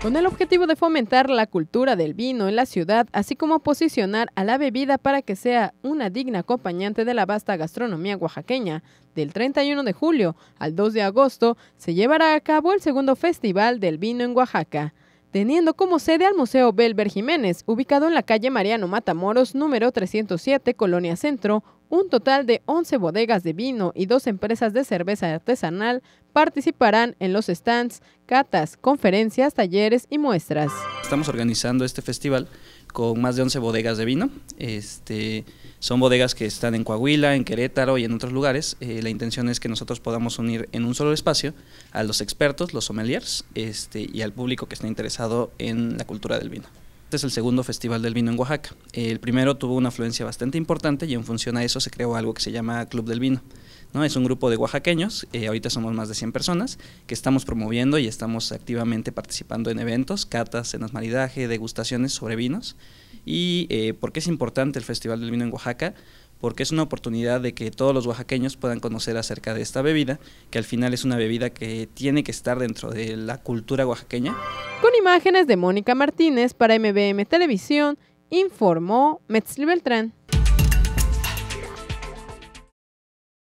con el objetivo de fomentar la cultura del vino en la ciudad, así como posicionar a la bebida para que sea una digna acompañante de la vasta gastronomía oaxaqueña. Del 31 de julio al 2 de agosto se llevará a cabo el segundo Festival del Vino en Oaxaca teniendo como sede al Museo Belver Jiménez, ubicado en la calle Mariano Matamoros, número 307, Colonia Centro, un total de 11 bodegas de vino y dos empresas de cerveza artesanal participarán en los stands, catas, conferencias, talleres y muestras. Estamos organizando este festival con más de 11 bodegas de vino. Este, son bodegas que están en Coahuila, en Querétaro y en otros lugares. Eh, la intención es que nosotros podamos unir en un solo espacio a los expertos, los sommeliers, este, y al público que está interesado en la cultura del vino. Este es el segundo Festival del Vino en Oaxaca. El primero tuvo una afluencia bastante importante y en función a eso se creó algo que se llama Club del Vino. Es un grupo de oaxaqueños, eh, ahorita somos más de 100 personas, que estamos promoviendo y estamos activamente participando en eventos, catas, cenas maridaje, degustaciones sobre vinos. ¿Y eh, por qué es importante el Festival del Vino en Oaxaca? porque es una oportunidad de que todos los oaxaqueños puedan conocer acerca de esta bebida, que al final es una bebida que tiene que estar dentro de la cultura oaxaqueña. Con imágenes de Mónica Martínez para MBM Televisión, informó Metzli Beltrán.